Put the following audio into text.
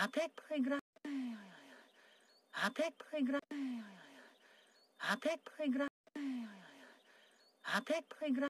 Apec take Apec pregraj. Apec pregraj. Apec pregraj.